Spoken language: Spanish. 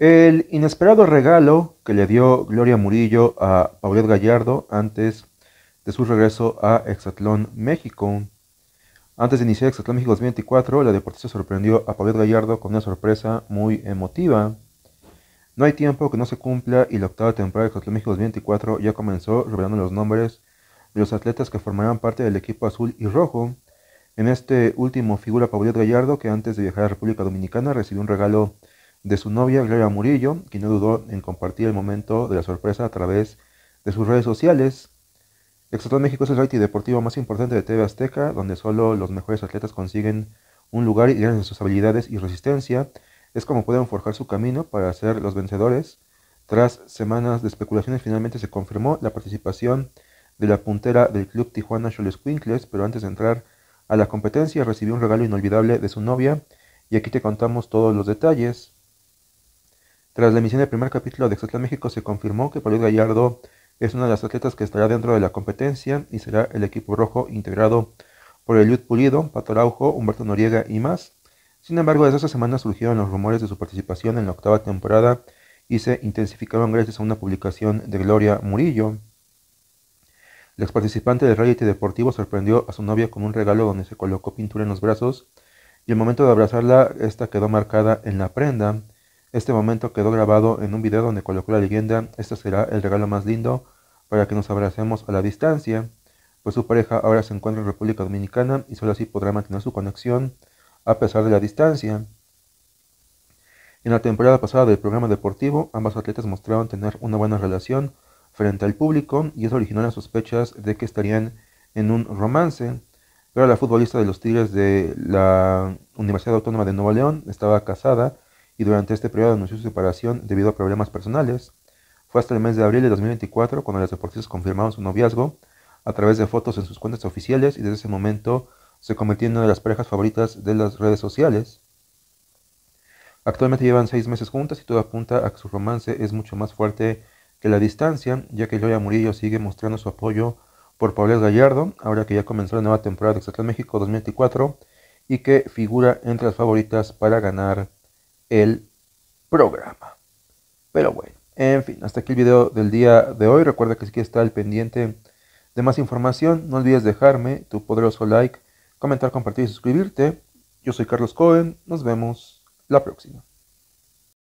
El inesperado regalo que le dio Gloria Murillo a Paulette Gallardo antes de su regreso a Exatlón México. Antes de iniciar Exatlón México 2024, la deportista sorprendió a Paulette Gallardo con una sorpresa muy emotiva. No hay tiempo que no se cumpla y la octava temporada de Exatlón México 2024 ya comenzó revelando los nombres de los atletas que formarán parte del equipo azul y rojo. En este último figura Paulette Gallardo, que antes de viajar a República Dominicana recibió un regalo de su novia Gloria Murillo, quien no dudó en compartir el momento de la sorpresa a través de sus redes sociales. El Exatlón México es el reality deportivo más importante de TV Azteca, donde solo los mejores atletas consiguen un lugar y gracias a sus habilidades y resistencia es como pueden forjar su camino para ser los vencedores. Tras semanas de especulaciones finalmente se confirmó la participación de la puntera del club Tijuana Quinkles, pero antes de entrar a la competencia recibió un regalo inolvidable de su novia y aquí te contamos todos los detalles. Tras la emisión del primer capítulo de Exatlán México, se confirmó que paul Gallardo es una de las atletas que estará dentro de la competencia y será el equipo rojo integrado por Eliud Pulido, Pato Humberto Noriega y más. Sin embargo, desde esa semana surgieron los rumores de su participación en la octava temporada y se intensificaron gracias a una publicación de Gloria Murillo. El ex participante del reality deportivo sorprendió a su novia con un regalo donde se colocó pintura en los brazos y el momento de abrazarla, esta quedó marcada en la prenda. Este momento quedó grabado en un video donde colocó la leyenda, este será el regalo más lindo para que nos abracemos a la distancia, pues su pareja ahora se encuentra en República Dominicana y solo así podrá mantener su conexión a pesar de la distancia. En la temporada pasada del programa deportivo, ambas atletas mostraron tener una buena relación frente al público y eso originó las sospechas de que estarían en un romance. Pero la futbolista de los Tigres de la Universidad Autónoma de Nuevo León estaba casada y durante este periodo anunció su separación debido a problemas personales. Fue hasta el mes de abril de 2024 cuando los deportistas confirmaron su noviazgo a través de fotos en sus cuentas oficiales y desde ese momento se convirtió en una de las parejas favoritas de las redes sociales. Actualmente llevan seis meses juntas y todo apunta a que su romance es mucho más fuerte que la distancia, ya que Gloria Murillo sigue mostrando su apoyo por Pablo Gallardo, ahora que ya comenzó la nueva temporada de Exatlán México 2024 y que figura entre las favoritas para ganar el programa. Pero bueno, en fin, hasta aquí el video del día de hoy. Recuerda que si quieres estar al pendiente de más información, no olvides dejarme tu poderoso like, comentar, compartir y suscribirte. Yo soy Carlos Cohen, nos vemos la próxima.